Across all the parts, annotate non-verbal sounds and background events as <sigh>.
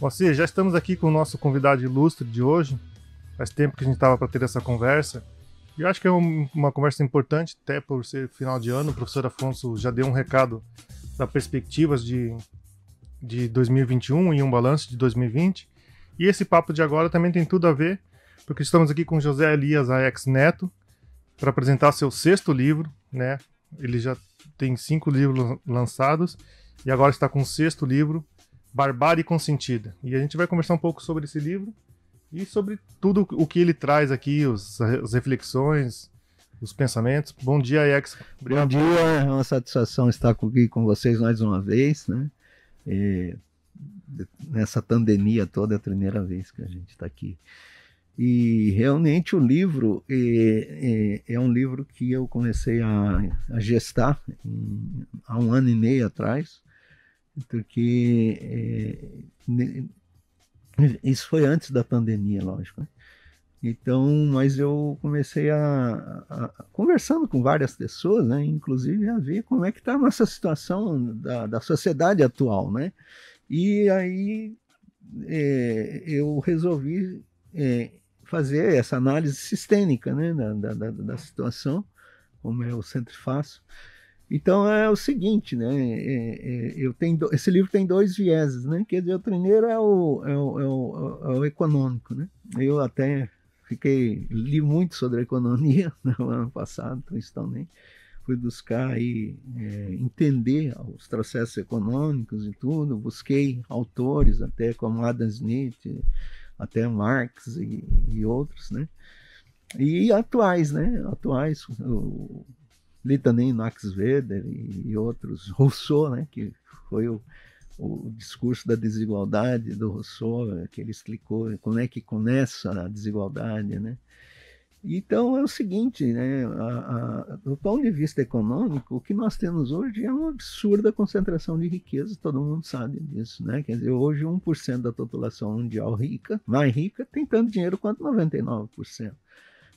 Você, já estamos aqui com o nosso convidado ilustre de hoje. Faz tempo que a gente estava para ter essa conversa. E eu acho que é um, uma conversa importante, até por ser final de ano. O professor Afonso já deu um recado das perspectivas de, de 2021 e um balanço de 2020. E esse papo de agora também tem tudo a ver, porque estamos aqui com José Elias Aex Neto para apresentar seu sexto livro, né? Ele já tem cinco livros lançados e agora está com o sexto livro, Barbárie Consentida. E a gente vai conversar um pouco sobre esse livro e sobre tudo o que ele traz aqui, os, as reflexões, os pensamentos. Bom dia, Ex. Obrigado. Bom dia, é uma satisfação estar aqui com vocês mais uma vez, né? E nessa pandemia toda é a primeira vez que a gente está aqui. E realmente o livro é, é, é, um livro que eu comecei a, a gestar em, há um ano e meio atrás porque é, isso foi antes da pandemia, lógico. Né? Então, mas eu comecei a, a, a, conversando com várias pessoas, né, inclusive a ver como é que estava tá essa situação da, da sociedade atual, né? E aí é, eu resolvi é, fazer essa análise sistêmica, né, da, da, da situação, como eu sempre faço. Então é o seguinte, né? É, é, é, eu tenho do... esse livro tem dois vieses, né? Quer dizer, o primeiro é o, é o, é o, é o econômico, né? Eu até fiquei li muito sobre economia <laughs> no né, ano passado, principalmente. Fui buscar e é, entender os processos econômicos e tudo. Busquei autores, até como Adam Smith, até Marx e, e outros, né? E atuais, né? Atuais, o, também Max Weber e, e outros, <laughs> Rousseau, né, que foi o, o discurso da desigualdade do Rousseau, que ele explicou como é que começa a desigualdade, né? Então é o seguinte, né? A, a, do ponto de vista econômico, o que nós temos hoje é uma absurda concentração de riqueza, todo mundo sabe disso, né? Quer dizer, hoje 1% da população mundial rica, mais rica, tem tanto dinheiro quanto 99%.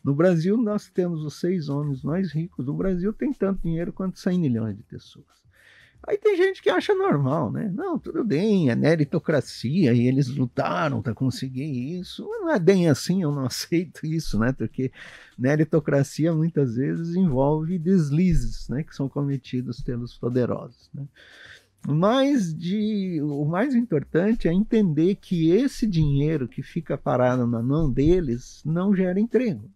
No Brasil, nós temos os seis homens mais ricos do Brasil, tem tanto dinheiro quanto 100 milhões de pessoas. Aí tem gente que acha normal, né? Não, tudo bem, é meritocracia e eles lutaram para conseguir isso. Não é bem assim, eu não <laughs> aceito isso, né? Porque meritocracia muitas vezes envolve deslizes, né? Que são cometidos pelos poderosos, né? Mas de, o mais importante é entender que esse dinheiro que fica parado na mão deles não gera emprego.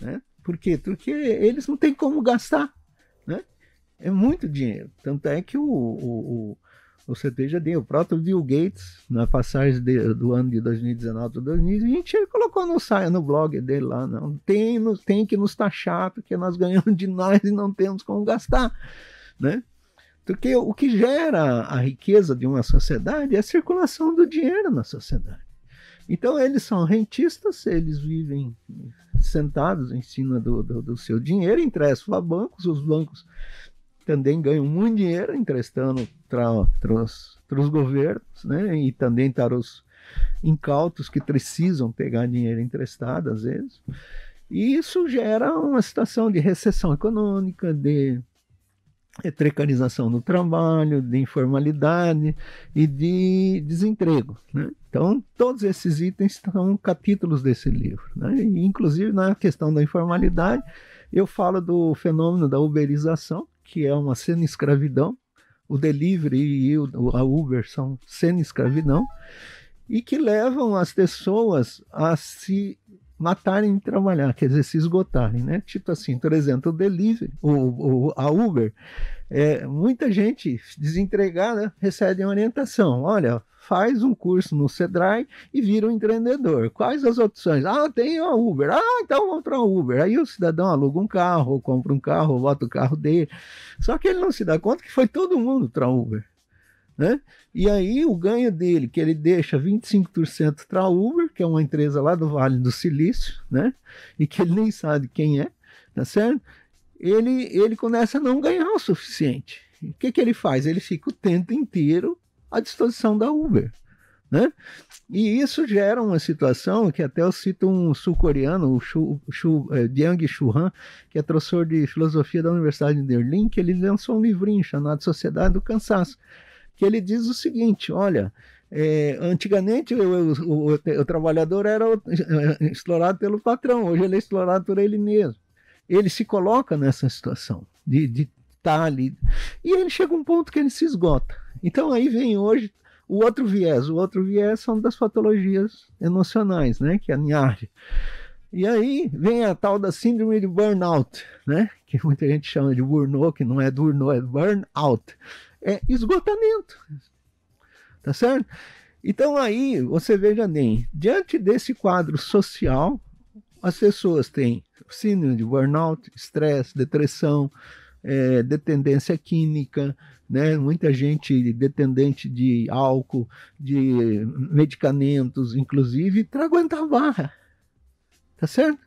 Né? Por quê? Porque eles não têm como gastar. Né? É muito dinheiro. Tanto é que o, o, o, o CT já deu. O próprio Bill Gates, na passagem de, do ano de 2019 para 2020, ele colocou no, no blog dele lá: não tem, tem que nos taxar, tá porque nós ganhamos de nós e não temos como gastar. Né? Porque o que gera a riqueza de uma sociedade é a circulação do dinheiro na sociedade. Então eles são rentistas, eles vivem sentados em cima do, do, do seu dinheiro, emprestam a bancos, os bancos também ganham muito dinheiro emprestando para os governos, né? E também para os incautos que precisam pegar dinheiro emprestado às vezes. E isso gera uma situação de recessão econômica, de precarização do trabalho, de informalidade e de desemprego. Né? Então, todos esses itens são capítulos desse livro. Né? E, inclusive, na questão da informalidade, eu falo do fenômeno da uberização, que é uma cena escravidão O delivery e a Uber são cena escravidão e que levam as pessoas a se matarem de trabalhar, quer dizer, se esgotarem, né? Tipo assim, por exemplo, o delivery, o, o a Uber, é, muita gente desempregada recebe orientação, olha, faz um curso no Cedrai e vira um empreendedor. Quais as opções? Ah, tem a Uber. Ah, então vamos para Uber. Aí o cidadão aluga um carro, ou compra um carro, ou bota o carro dele. Só que ele não se dá conta que foi todo mundo para Uber. Né? E aí o ganho dele, que ele deixa 25% para Uber, que é uma empresa lá do Vale do Silício, né? E que ele nem sabe quem é, tá certo? Ele, ele começa a não ganhar o suficiente. O que, que ele faz? Ele fica o tempo inteiro à disposição da Uber. Né? E isso gera uma situação que até eu cito um sul-coreano, o Shu, é, Shu, eh, Byung Han, que é professor de filosofia da Universidade de Berlim, que ele lançou um livrinho chamado Sociedade do Cansaço, que ele diz o seguinte: olha, é, antigamente o, o, o, o, trabalhador era é, explorado pelo patrão, hoje ele é explorado por ele mesmo. Ele se coloca nessa situação de, estar tá ali. E ele chega a um ponto que ele se esgota. Então aí vem hoje o outro viés. O outro viés são das patologias emocionais, né? Que é a NIARD. E aí vem a tal da síndrome de burnout, né? Que muita gente chama de burnout, que não é burnout, é burnout. É esgotamento tá certo? Então aí você veja nem diante desse quadro social, as pessoas têm síndrome de burnout, estresse, depressão, é, dependência química, né? muita gente dependente de álcool, de medicamentos, inclusive, para aguentar a barra. Tá certo?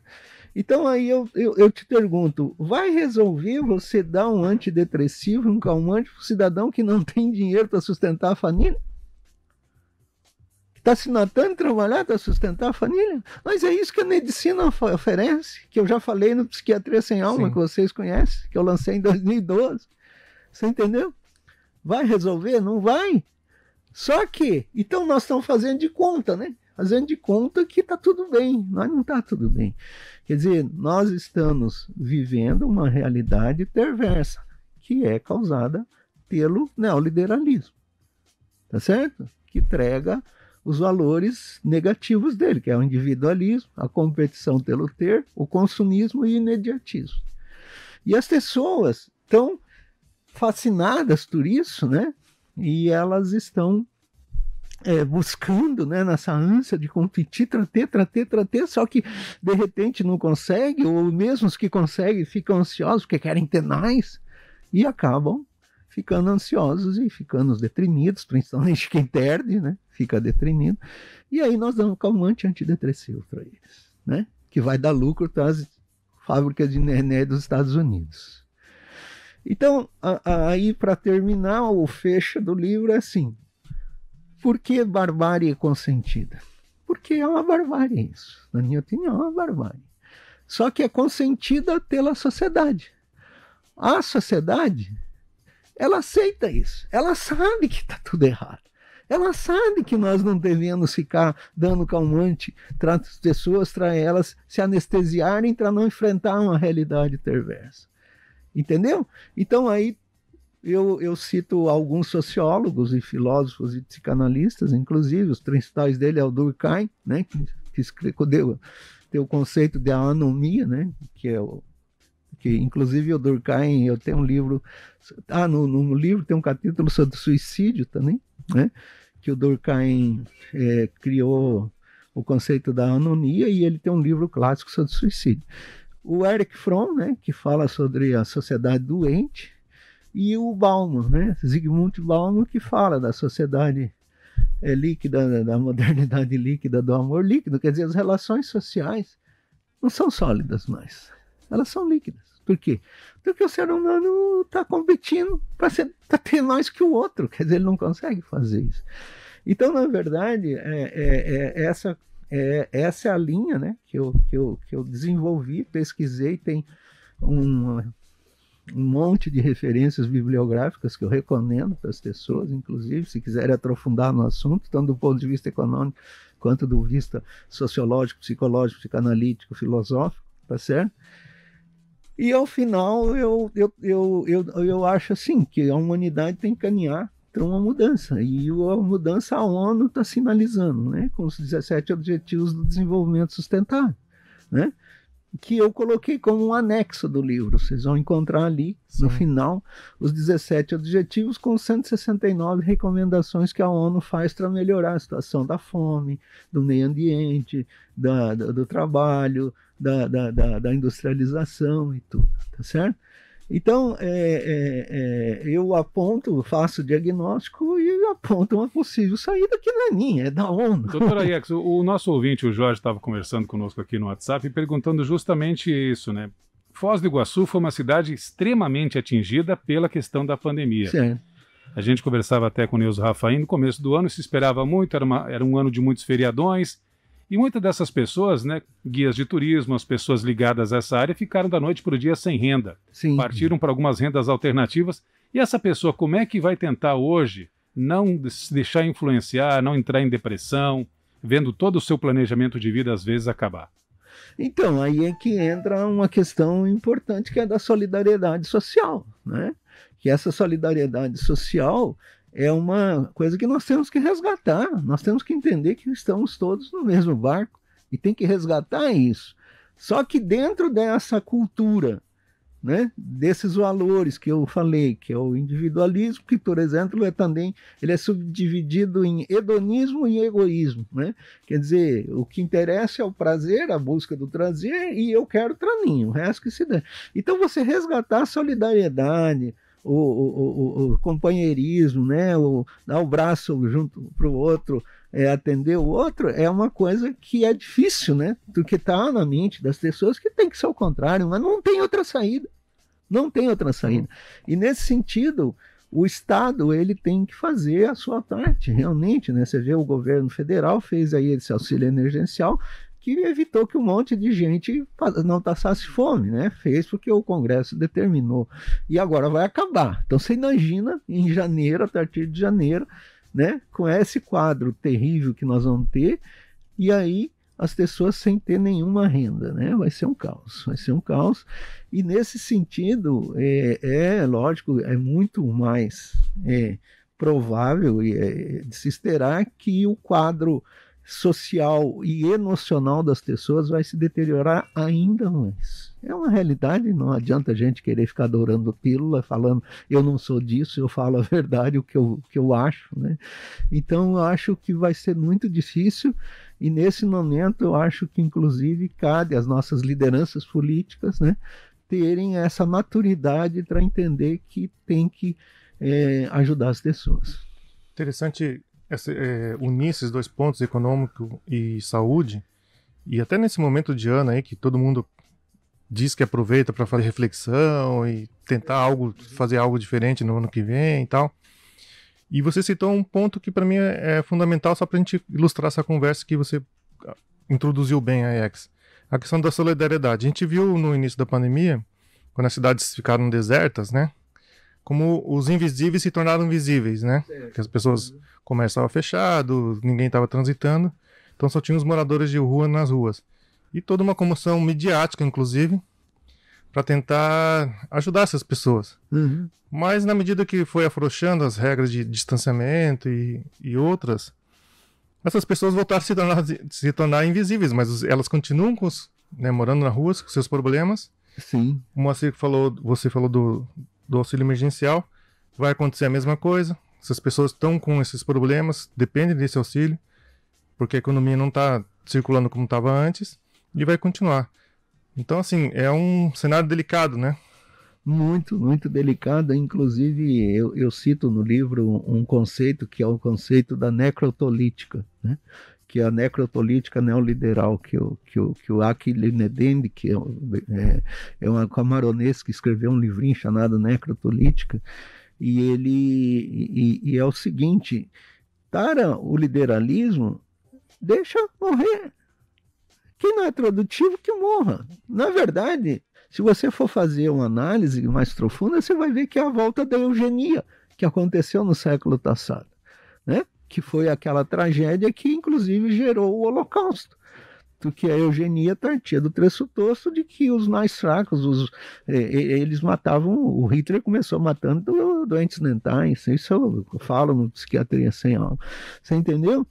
Então aí eu, eu, eu, te pergunto, vai resolver você dar um antidepressivo, um calmante para o cidadão que não <laughs> tem dinheiro para sustentar a família? está se notando trabalhar, está sustentar a família. Mas é isso que a medicina oferece, que eu já falei no Psiquiatria Sem Alma, Sim. que vocês conhecem, que eu lancei em 2012. Você entendeu? Vai resolver? Não vai. Só que, então nós estamos fazendo de conta, né? Fazendo de conta que está tudo bem. Nós não está tudo bem. Quer dizer, nós estamos vivendo uma realidade perversa, que é causada pelo neoliberalismo. Tá certo? Que entrega os valores negativos dele, que é o individualismo, a competição pelo ter, o consumismo e o imediatismo. E as pessoas estão fascinadas por isso, né? E elas estão é, buscando, né, nessa ânsia de competir, trater, trater, trater, só que de repente não consegue, ou mesmo os que conseguem ficam ansiosos porque querem ter mais e acabam ficando ansiosos e ficando deprimidos, principalmente quem perde, né? Fica deprimido. E aí nós damos calmante antidepressivo para eles, né? Que vai dar lucro para as fábricas de nené dos Estados Unidos. Então, a, a, aí para terminar, o fecho do livro é assim: por que barbárie consentida? Porque é uma barbárie isso, na minha opinião, é uma barbárie. Só que é consentida pela sociedade. A sociedade ela aceita isso. Ela sabe que está tudo errado. Ela sabe que nós não devemos ficar dando calmante para as pessoas, para elas se anestesiarem para não enfrentar uma realidade perversa. Entendeu? Então aí eu, eu, cito alguns sociólogos e filósofos e psicanalistas, inclusive, os principais dele é o Durkheim, né, que, que escreveu, o conceito de anomia, né, que é o, que inclusive o Durkheim, eu tenho um livro, ah, no, no livro tem um capítulo sobre suicídio também, né? Que o Durkheim é, criou o conceito da anonia e ele tem um livro clássico sobre suicídio. O Eric Fromm, né, que fala sobre a sociedade doente, e o Bauman, né, sigmund Bauman, que fala da sociedade é, líquida, da modernidade líquida, do amor líquido, quer dizer, as relações sociais não são sólidas mais elas são líquidas. Por quê? Porque o ser humano está competindo para tá ter mais que o outro, quer dizer, ele não consegue fazer isso. Então, na verdade, é, é, é essa, é, essa é a linha né, que, eu, que, eu, que eu desenvolvi, pesquisei, tem um, um monte de referências bibliográficas que eu recomendo para as pessoas, inclusive, se quiserem aprofundar no assunto, tanto do ponto de vista econômico quanto do vista sociológico, psicológico, psicanalítico, filosófico, tá certo? E ao final eu, eu, eu, eu, eu acho assim que a humanidade tem que caminhar para uma mudança. E a mudança a ONU está sinalizando, né? Com os 17 Objetivos do Desenvolvimento Sustentável, né? Que eu coloquei como um anexo do livro. Vocês vão encontrar ali, Sim. no final, os 17 objetivos com 169 recomendações que a ONU faz para melhorar a situação da fome, do meio ambiente, da, do, do trabalho, da, da, da, da industrialização e tudo, tá certo? Então, é, é, é, eu aponto, faço o diagnóstico e aponto uma possível saída que não é minha, é da ONU. Doutora Iex, o, o nosso ouvinte, o Jorge, estava conversando conosco aqui no WhatsApp e perguntando justamente isso, né? Foz do Iguaçu foi uma cidade extremamente atingida pela questão da pandemia. Certo. A gente conversava até com o Neuza Rafaim no começo do ano, se esperava muito, era, uma, era um ano de muitos feriadões, e muitas dessas pessoas, né, guias de turismo, as pessoas ligadas a essa área, ficaram da noite para o dia sem renda. Sim. Partiram para algumas rendas alternativas. E essa pessoa, como é que vai tentar hoje não se deixar influenciar, não entrar em depressão, vendo todo o seu planejamento de vida às vezes acabar? Então, aí é que entra uma questão importante que é da solidariedade social, né? Que essa solidariedade social é uma coisa que nós temos que resgatar. Nós temos que entender que estamos todos no mesmo barco e tem que resgatar isso. Só que dentro dessa cultura, né, desses valores que eu falei, que é o individualismo, que por exemplo é também ele é subdividido em hedonismo e egoísmo, né? Quer dizer, o que interessa é o prazer, a busca do prazer e eu quero para mim, o resto que se dá. Então você resgatar a solidariedade, o, o, o companheirismo, né? o, dar o braço junto para o outro, é, atender o outro, é uma coisa que é difícil, né? Do que está na mente das pessoas, que tem que ser o contrário, mas não tem outra saída. Não tem outra saída. E nesse sentido, o Estado ele tem que fazer a sua parte, realmente, né? Você vê o governo federal fez aí esse auxílio emergencial que evitou que um monte de gente não passasse fome, né? Fez porque o Congresso determinou. E agora vai acabar. Então você imagina em janeiro, a partir de janeiro, né? Com esse quadro terrível que nós vamos ter, e aí as pessoas sem ter nenhuma renda, né? Vai ser um caos, vai ser um caos. E nesse sentido, é, é lógico, é muito mais é, provável e é, de se esperar que o quadro social e emocional das pessoas vai se deteriorar ainda mais. É uma realidade, não adianta a gente querer ficar adorando pílula, falando eu não sou disso, eu falo a verdade, o que eu, o que eu acho. Né? Então, eu acho que vai ser muito difícil, e nesse momento eu acho que, inclusive, cabe às nossas lideranças políticas né, terem essa maturidade para entender que tem que é, ajudar as pessoas. Interessante essa, é, unir esses dois pontos, econômico e saúde, e até nesse momento de ano aí que todo mundo diz que aproveita para fazer reflexão e tentar algo, fazer algo diferente no ano que vem e tal. E você citou um ponto que para mim é, é, fundamental só para a gente ilustrar essa conversa que você ah, introduziu bem a EX. A questão da solidariedade. A gente viu no início da pandemia, quando as cidades ficaram desertas, né? Como os invisíveis se tornaram visíveis, né? Que as pessoas uhum comércio estava fechado, ninguém estava transitando, então só tinha os moradores de rua nas ruas. E toda uma comoção midiática, inclusive, para tentar ajudar essas pessoas. Uhum. Mas na medida que foi afrouxando as regras de distanciamento e, e outras, essas pessoas voltaram a se tornar, se tornar invisíveis, mas elas continuam com os, né, morando na rua com seus problemas. Sim. O Moacir falou, você falou do, do auxílio emergencial, vai acontecer a mesma coisa. Essas pessoas estão com esses problemas, dependem desse auxílio, porque a economia não está circulando como estava antes e vai continuar. Então, assim, é um cenário delicado, né? Muito, muito delicado. Inclusive, eu, eu cito no livro um conceito que é o conceito da necrotolítica, né? que é a necrotolítica neoliberal, que o, que o, que o que é, é, é uma camaronesa que escreveu um livrinho chamado Necrotolítica, e ele e, e é o seguinte, para o liberalismo, deixa morrer. Quem não é produtivo, que morra. Na verdade, se você for fazer uma análise mais profunda, você vai ver que é a volta da eugenia que aconteceu no século passado, né? que foi aquela tragédia que, inclusive, gerou o Holocausto do que a eugenia partia do pressuposto de que os mais fracos, os, eh, eh, eles matavam, o Hitler começou matando doentes dentais, isso eu falo no Psiquiatria Sem Alma, você entendeu?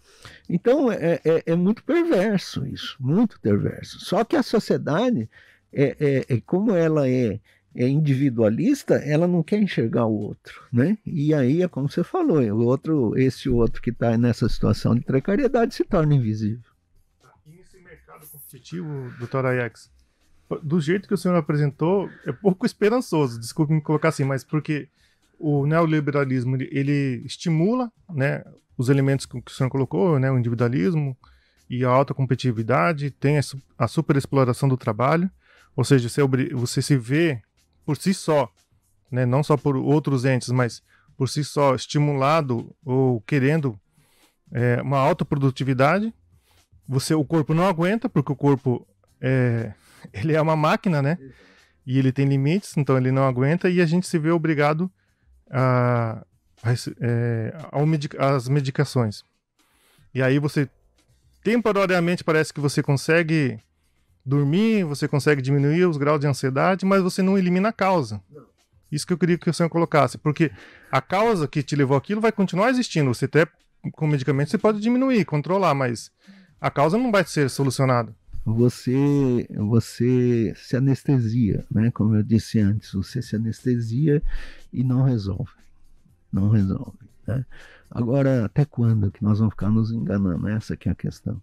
Então é, é, é muito perverso isso, muito perverso. Só que a sociedade, é, é, é como ela é, é individualista, ela não quer enxergar o outro, né? E aí é como você falou, o outro, esse outro que está nessa situação de precariedade se torna invisível mercado competitivo, doutor Ajax, do jeito que o senhor apresentou, é pouco esperançoso, desculpe me colocar assim, mas porque o neoliberalismo ele estimula né, os elementos que o senhor colocou, né, o individualismo e a alta competitividade, tem a superexploração do trabalho, ou seja, você, você se vê por si só, né, não só por outros entes, mas por si só estimulado ou querendo é, uma alta produtividade você o corpo não aguenta, porque o corpo é, <laughs> ele é uma máquina, né? E ele tem limites, então ele não aguenta e a gente se vê obrigado a, a, é, às medicações. E aí você temporariamente parece que você consegue dormir, você consegue diminuir os graus de ansiedade, mas você não elimina a causa. Isso que eu queria que o senhor colocasse, porque a causa que te levou aquilo vai continuar existindo. Você até com medicamento você pode diminuir, controlar, mas a causa não vai ser solucionada. Você, você se anestesia, né? Como eu disse antes, você se anestesia e não resolve, não resolve. Né? Agora, até quando que nós vamos ficar nos enganando? Essa que é a questão.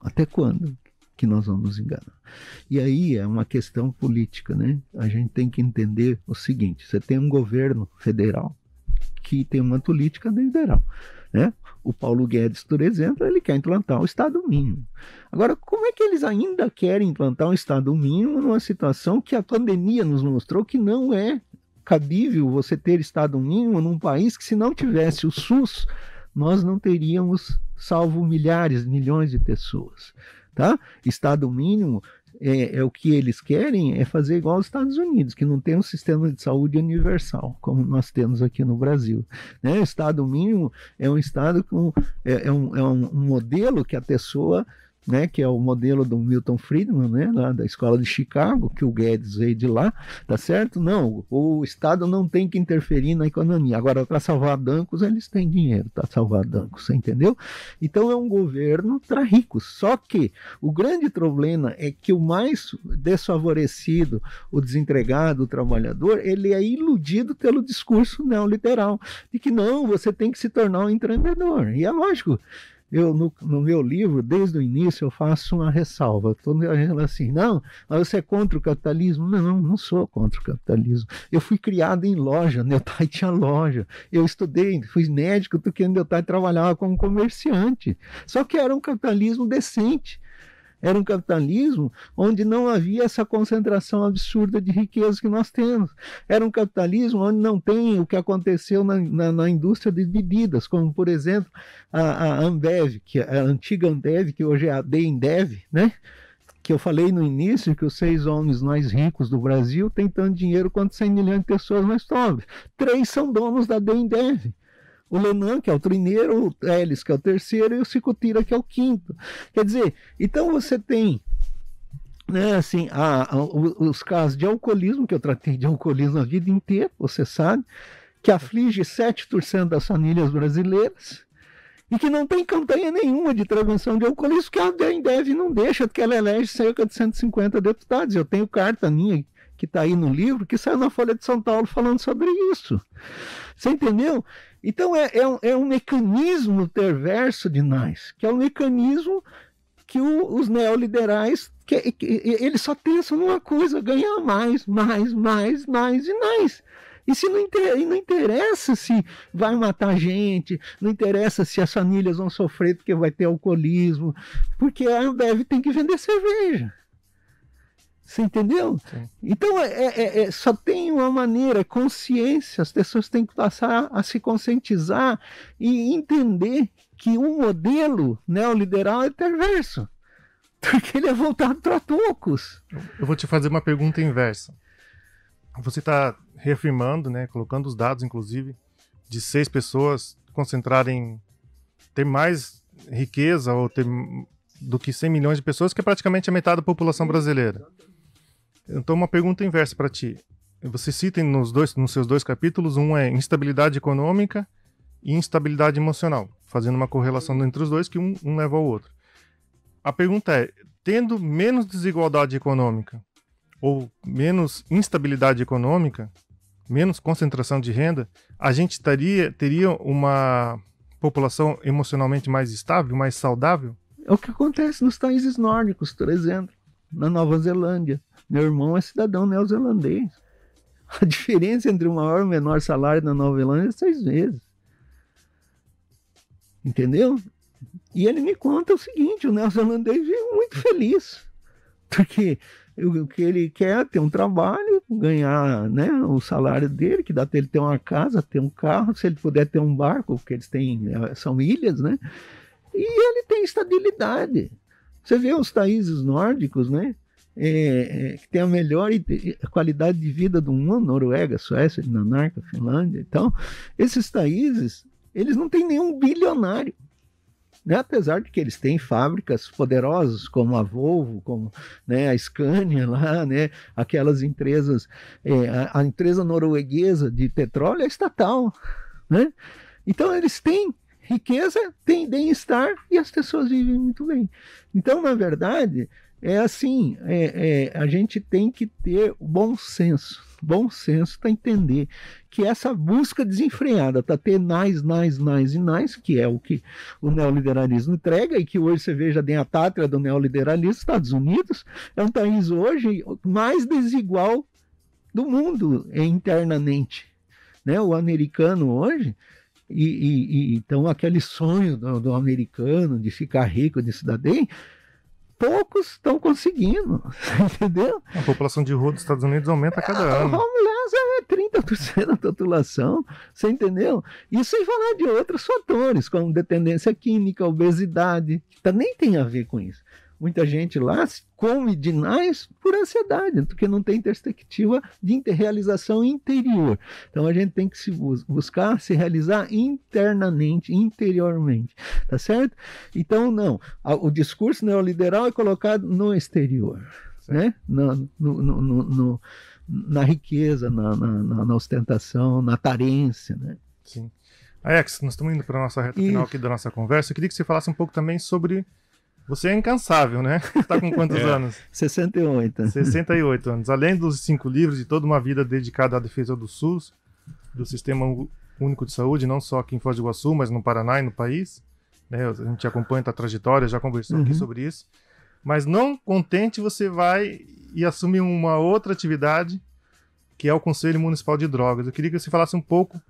Até quando que nós vamos nos enganar? E aí é uma questão política, né? A gente tem que entender o seguinte: você tem um governo federal que tem uma política liberal. Né? O Paulo Guedes, por exemplo, ele quer implantar o Estado mínimo. Agora, como é que eles ainda querem implantar um Estado mínimo numa situação que a pandemia nos mostrou que não é cabível você ter Estado mínimo num país que, se não tivesse o SUS, nós não teríamos salvo milhares, milhões de pessoas. Tá? Estado mínimo é, é, o que eles querem é fazer igual aos Estados Unidos, que não tem um sistema de saúde universal, como nós temos aqui no Brasil. Né? O Estado mínimo é um Estado com é, é um, é um modelo que a pessoa né, que é o modelo do Milton Friedman, né, lá da escola de Chicago, que o Guedes veio de lá, tá certo? Não, o Estado não tem que interferir na economia. Agora, para salvar bancos, eles têm dinheiro para salvar bancos, entendeu? Então é um governo para ricos. Só que o grande problema é que o mais desfavorecido, o desempregado, o trabalhador, ele é iludido pelo discurso neoliberal de que não, você tem que se tornar um empreendedor. E é lógico, eu no, no, meu livro, desde o início, eu faço uma ressalva. Todo assim, não, mas você é contra o capitalismo? Não, não sou contra o capitalismo. Eu fui criado em loja, meu pai <laughs> tinha loja. Eu estudei, fui médico, porque meu pai trabalhava como comerciante. Só que era um capitalismo decente. Era um capitalismo onde não havia essa concentração absurda de riqueza que nós temos. Era um capitalismo onde não tem o que aconteceu na, na, na indústria de bebidas, como, por exemplo, a, a Ambev, que é a antiga Ambev, que hoje é a Bembev, né? que eu falei no início que os seis homens mais ricos do Brasil têm tanto dinheiro quanto 100 milhões de pessoas mais pobres. Três são donos da Dendev o Lenan, que é o primeiro, o Ellis, que é o terceiro, e o Cicutira, que é o quinto. Quer dizer, então você tem né, assim, a, a, os casos de alcoolismo, que eu tratei de alcoolismo a vida inteira, você sabe, que aflige 7% das famílias brasileiras e que não tem campanha nenhuma de prevenção de alcoolismo, que a deve não deixa, porque ela elege cerca de 150 deputados. Eu tenho carta minha que está aí no livro, que saiu na Folha de São Paulo falando sobre isso. Você entendeu? Então é, é, um, é um mecanismo perverso de nós, que é um mecanismo que o, os neoliberais que, que, eles só pensam numa coisa, ganhar mais, mais, mais, mais e mais. E se não, inter, não interessa se vai matar gente, não interessa se as famílias vão sofrer porque vai ter alcoolismo, porque a Ambev tem que vender cerveja. Você entendeu? Sim. Então, é, é, é, é só tem uma maneira, é consciência. As pessoas têm que passar a se conscientizar e entender que o modelo neoliberal é perverso. <laughs> Porque ele é voltado para poucos. Eu vou te fazer uma pergunta inversa. Você está reafirmando, né, colocando os dados, inclusive, de seis pessoas concentrarem ter mais riqueza ou ter do que 100 milhões de pessoas, que é praticamente a metade da população brasileira. Então, uma pergunta inversa para ti. Você cita nos, dois, nos seus dois capítulos, um é instabilidade econômica e instabilidade emocional, fazendo uma correlação uhum. entre os dois que um, um leva ao outro. A pergunta é, tendo menos desigualdade econômica ou menos instabilidade econômica, menos concentração de renda, a gente taria, teria uma população emocionalmente mais estável, mais saudável? É o que acontece nos países nórdicos, por exemplo, na Nova Zelândia. Meu irmão é cidadão neozelandês. <laughs> A diferença entre o maior e o menor salário na Nova Zelândia é seis vezes. Entendeu? E ele me conta o seguinte: o neozelandês vive muito feliz, porque o que ele quer é ter um trabalho, ganhar né, o salário dele, que dá para ele ter uma casa, ter um carro, se ele puder ter um barco, porque eles têm, né, são ilhas, né? E ele tem estabilidade. Você vê os países nórdicos, né? É, é, que tem a melhor é, qualidade de vida do mundo, Noruega, Suécia, Dinamarca, Finlândia e então, tal, esses países, eles não têm nenhum bilionário. Né? Apesar de que eles têm fábricas poderosas como a Volvo, como né, a Scania lá, né? aquelas empresas, é, a, a, empresa norueguesa de petróleo é estatal, né? Então eles têm riqueza, têm bem-estar e as pessoas vivem muito bem. Então, na verdade, é assim, é, é, a gente tem que ter bom senso. Bom senso para entender que essa busca desenfreada para tá ter mais, mais, mais e mais, que é o que o neoliberalismo entrega e que hoje você veja bem a tátria do neoliberalismo, Estados Unidos é um país hoje mais desigual do mundo internamente. Né? O americano hoje e, e, e, então aquele sonho do, do, americano de ficar rico, de cidadão, poucos estão conseguindo, <laughs> entendeu? A população de rua dos Estados Unidos aumenta a cada ano. Vamos lá, é 30% da população, você entendeu? Isso sem falar de outros fatores, como dependência química, obesidade, que tá, nem tem a ver com isso muita gente lá come demais por ansiedade, porque não tem perspectiva de realização interior. Então a gente tem que se buscar se realizar internamente, interiormente, tá certo? Então não, o discurso neoliberal é colocado no exterior, certo. né? Na, no, no, no, no, na riqueza, na, na, na ostentação, na tarência, né? Sim. Alex, nós estamos indo para a nossa reta final aqui da nossa conversa. Eu queria que você falasse um pouco também sobre você é incansável, né? Está <laughs> com quantos é. anos? 68. 68 então. anos. Além dos cinco livros e toda uma vida dedicada à defesa do SUS, do Sistema Único de Saúde, não só aqui em Foz do Iguaçu, mas no Paraná e no país. Né? A gente acompanha a trajetória, já conversou uhum. aqui sobre isso. Mas não contente, você vai e assume uma outra atividade, que é o Conselho Municipal de Drogas. Eu queria que você falasse um pouco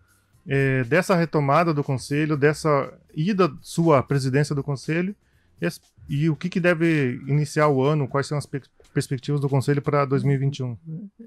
é, dessa retomada do Conselho, dessa ida sua à presidência do Conselho, e e o que, que deve iniciar o ano? Quais são as pe perspectivas do Conselho para 2021?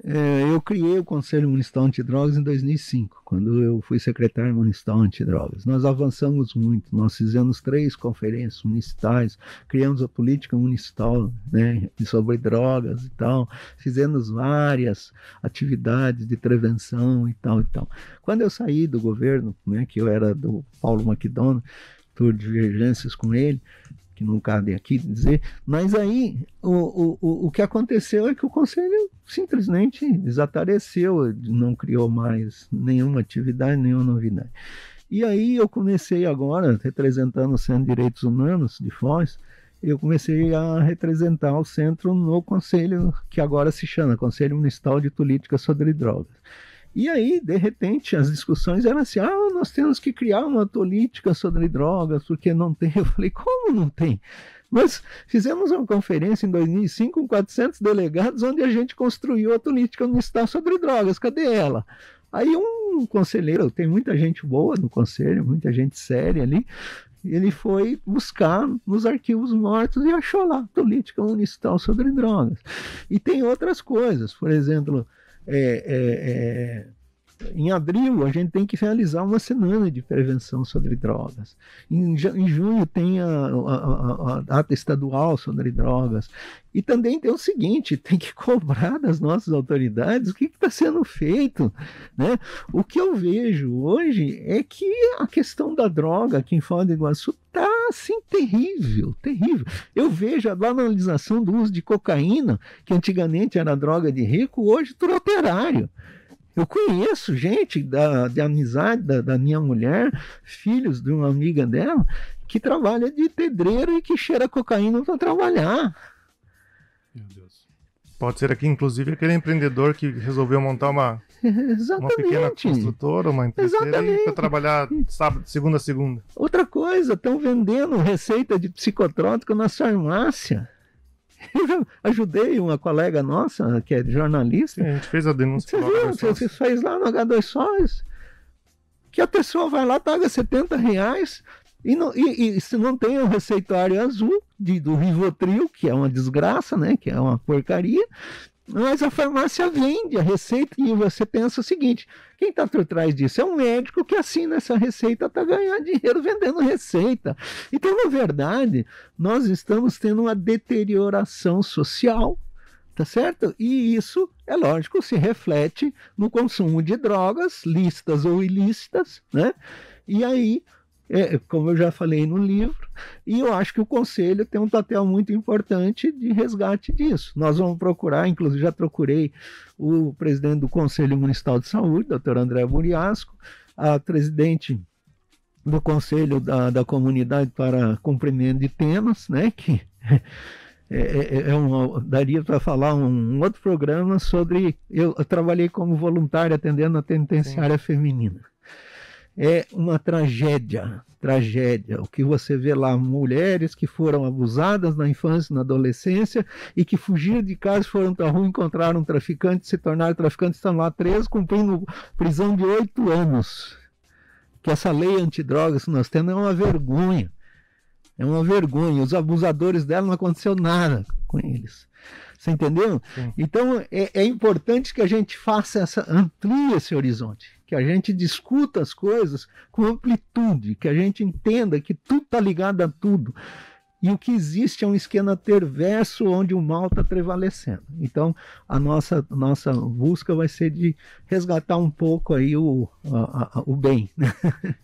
É, eu criei o Conselho Municipal Antidrogas em 2005, quando eu fui secretário municipal antidrogas. Nós avançamos muito, nós fizemos três conferências municipais, criamos a política municipal né, sobre drogas e tal, fizemos várias atividades de prevenção e tal e tal. Quando eu saí do governo, né, que eu era do Paulo Macdono, por divergências com ele, que não cabe aqui dizer, mas aí o, o, o que aconteceu é que o Conselho simplesmente desapareceu, não criou mais nenhuma atividade, nenhuma novidade. E aí eu comecei agora, representando o Centro de Direitos Humanos de Foz, eu comecei a representar o centro no conselho que agora se chama Conselho Municipal de Política sobre Drogas. E aí, de repente, as discussões eram assim: ah, nós temos que criar uma política sobre drogas, porque não tem. <laughs> Eu falei: como não tem? Nós fizemos uma conferência em 2005 com 400 delegados, onde a gente construiu a política municipal sobre drogas. Cadê ela? Aí um conselheiro, tem muita gente boa no conselho, muita gente séria ali, ele foi buscar nos arquivos mortos e achou lá política municipal sobre drogas. E tem outras coisas, por exemplo, é, é, é em abril, a gente tem que realizar uma semana de prevenção sobre drogas. Em, junho, tem a, a, a data estadual sobre drogas. E também tem o seguinte: <laughs> tem que cobrar das nossas autoridades o que está sendo feito. Né? O que eu vejo hoje é que a questão da droga aqui em Foz do Iguaçu está assim terrível, terrível. Eu vejo a banalização do uso de cocaína, que antigamente era droga de rico, hoje troterário. Eu conheço gente da, de amizade da, da minha mulher, filhos de uma amiga dela, que trabalha de pedreiro e que cheira cocaína para trabalhar. Meu Deus. Pode ser aqui, inclusive, aquele empreendedor que resolveu montar uma, Exatamente. <laughs> uma pequena construtora, uma empresa para trabalhar sábado, segunda a segunda. Outra coisa, estão vendendo receita de psicotrópico na farmácia. Eu <laughs> já ajudei uma colega nossa, que é jornalista. Sim, a gente fez a denúncia. Você, viu, você fez lá no H2 Sóis, que a pessoa vai lá, paga 70 reais e, não, e, e se não tem o um receituário azul de, do Rivotril, que é uma desgraça, né? Que é uma porcaria. Mas a farmácia vende a receita e você pensa o seguinte: quem está por trás disso é um médico que assina essa receita está ganhando dinheiro vendendo receita. Então, na verdade, nós estamos tendo uma deterioração social, tá certo? E isso, é lógico, se reflete no consumo de drogas, lícitas ou ilícitas, né? E aí é, como eu já falei no livro, e eu acho que o conselho tem um papel muito importante de resgate disso. Nós vamos procurar, inclusive já procurei o presidente do Conselho Municipal de Saúde, doutor André Buriasco, a presidente do Conselho da, da Comunidade para Cumprimento de Temas, né, que <laughs> é, é, é daria para falar um, um, outro programa sobre. Eu, eu trabalhei como voluntário atendendo a penitenciária Sim. feminina é uma tragédia, tragédia. O que você vê lá, mulheres que foram abusadas na infância, na adolescência e que fugiram de casa, foram para a rua, encontraram um traficante, se tornaram traficantes, estão lá presos, cumprindo prisão de oito anos. Que essa lei antidrogas que nós temos é uma vergonha. É uma vergonha. Os abusadores dela não aconteceu nada com eles. Você entendeu? Sim. Então é, é importante que a gente faça essa, amplie esse horizonte que a gente discuta as coisas com amplitude, que a gente entenda que tudo está ligado a tudo. E o que existe é um esquema perverso onde o mal está prevalecendo. Então, a nossa, nossa busca vai ser de resgatar um pouco aí o, a, a, o bem. Né?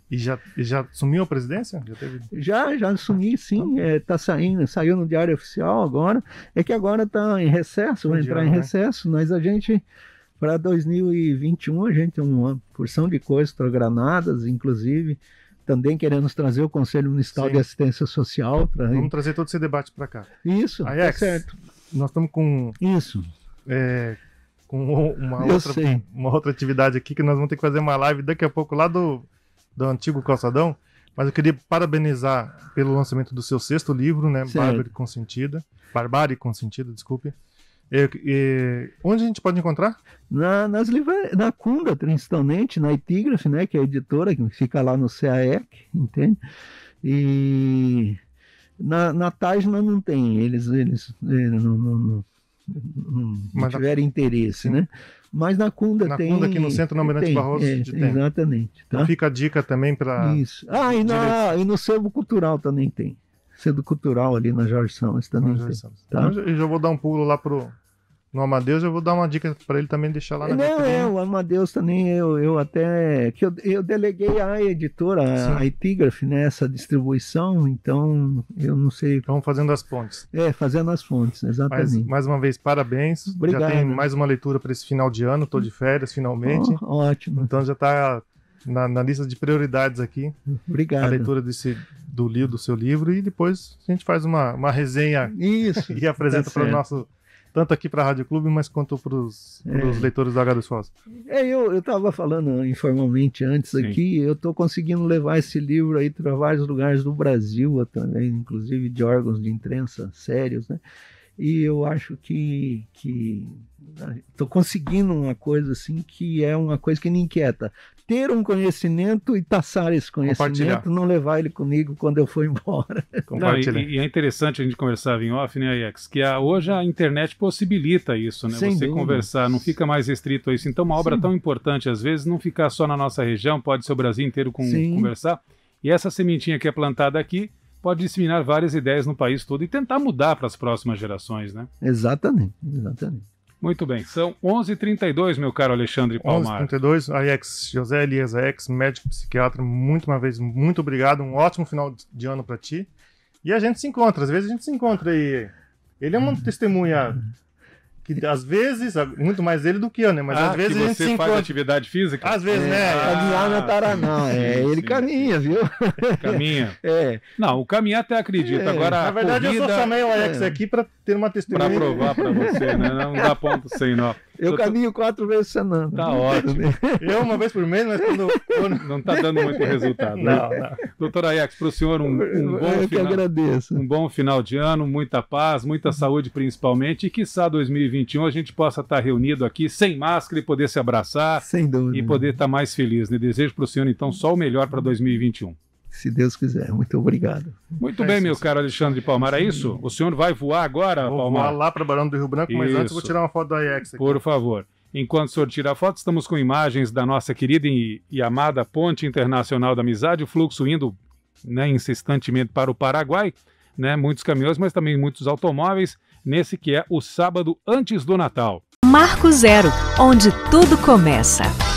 E já, já sumiu a presidência? Já, teve... já, já sim. Está é, tá saindo, saiu no Diário Oficial agora. É que agora está em recesso, vai tá entrar em né? recesso, mas a gente para 2021, a gente tem é uma porção de coisas programadas, inclusive também queremos trazer o Conselho Municipal Sim. de Assistência Social. Pra... Vamos trazer todo esse debate para cá. Isso, Aiex, tá certo. Nós estamos com. Isso. É, com uma outra, uma outra atividade aqui que nós vamos ter que fazer uma live daqui a pouco lá do, do antigo calçadão. Mas eu queria parabenizar pelo lançamento do seu sexto livro, né? Bárbara Consentida. Barbárie Consentida, desculpe. E, e, onde a gente pode encontrar? Na, nas na Cunda, principalmente, na Epígrafe, né, que é a editora que fica lá no CAEC, entende? E na, na Tajna não tem, eles, eles, eles não, não, não, não tiveram interesse, Sim. né? Mas na Cunda na tem. Na Cunda aqui no centro, no Almirante tem, Barroso. É, tem. Exatamente. Tá? Então fica a dica também para. Isso. Ah, e, na, e no Sebo Cultural também tem. Sebo Cultural ali na Jorge Samos também tem. Tá? Então, eu já vou dar um pulo lá pro no Amadeus eu vou dar uma dica para ele também deixar lá na Não, é, o Amadeus também, eu, eu até. que eu, eu deleguei a editora, Sim. a Epigraph, nessa né, distribuição, então eu não sei. Estão fazendo as pontes. É, fazendo as pontes, exatamente. Mais, mais uma vez, parabéns. Obrigado. Já tem mais uma leitura para esse final de ano, estou de férias finalmente. Oh, ótimo. Então já está na, na, lista de prioridades aqui. Obrigado. A leitura desse, do livro, do seu livro, e depois a gente faz uma, uma resenha Isso, <laughs> e apresenta tá para o nosso tanto aqui para a Rádio Clube, mas quanto para os é. leitores da HD Sosa. É, eu estava falando informalmente antes Sim. aqui, eu estou conseguindo levar esse livro aí para vários lugares do Brasil também, inclusive de órgãos de imprensa sérios, né? e eu acho que que ah, conseguindo uma coisa assim que é uma coisa que me inquieta ter um conhecimento e passar esse conhecimento não levar ele comigo quando eu for <laughs> embora não, e, e, é interessante a gente conversar em off né Alex que a, hoje a internet possibilita isso né Sem você dúvida. conversar não fica mais restrito a isso então uma obra Sim. tão importante às vezes não ficar só na nossa região pode ser o Brasil inteiro com conversar e essa sementinha que é plantada aqui pode disseminar várias ideias no país todo e tentar mudar para as próximas gerações, né? Exatamente, exatamente. Muito bem, são 11h32, meu caro Alexandre Palmar. 11h32, ex José Elias ex médico psiquiatra, muito uma vez, muito obrigado, um ótimo final de ano para ti. E a gente se encontra, às vezes a gente se encontra aí. Ele é uma uhum. testemunha que às vezes, muito mais ele do que eu, né? Mas ah, às vezes que você faz encontra... atividade física? Às vezes, né? é, né? Caminhar ah, não é Taraná. É, sim, ele caminha, sim. viu? Caminha. <laughs> É. Não, o caminhar até acredito. É. Agora, Na verdade, corrida... eu só chamei o Alex é. aqui para ter uma testemunha. Para provar para você, né? Não dá ponto sem nó. Eu, caminho quatro vezes sanando. Tá ótimo. <laughs> Eu uma vez por mês, mas quando... Não está dando muito resultado. Né? Não, não. Doutor Ajax, para o senhor um, um bom eu final... agradeço. Um bom final de ano, muita paz, muita saúde principalmente, e quiçá 2021 a gente possa estar tá reunido aqui sem máscara e poder se abraçar. Sem dúvida. E poder estar tá mais feliz. Né? Desejo para o senhor, então, só o melhor para 2021 se Deus quiser. Muito obrigado. Muito é bem, isso. meu caro Alexandre Palmar. É isso? O senhor vai voar agora, vou Palmar? Vou lá para Barão do Rio Branco, mas antes vou tirar uma foto da IEX aqui. Por favor. Enquanto o senhor tira a foto, estamos com imagens da nossa querida e, e amada Ponte Internacional da Amizade, o fluxo indo né, insistentemente para o Paraguai, né, muitos caminhões, mas também muitos automóveis, nesse que é o sábado antes do Natal. Marco Zero, onde tudo começa.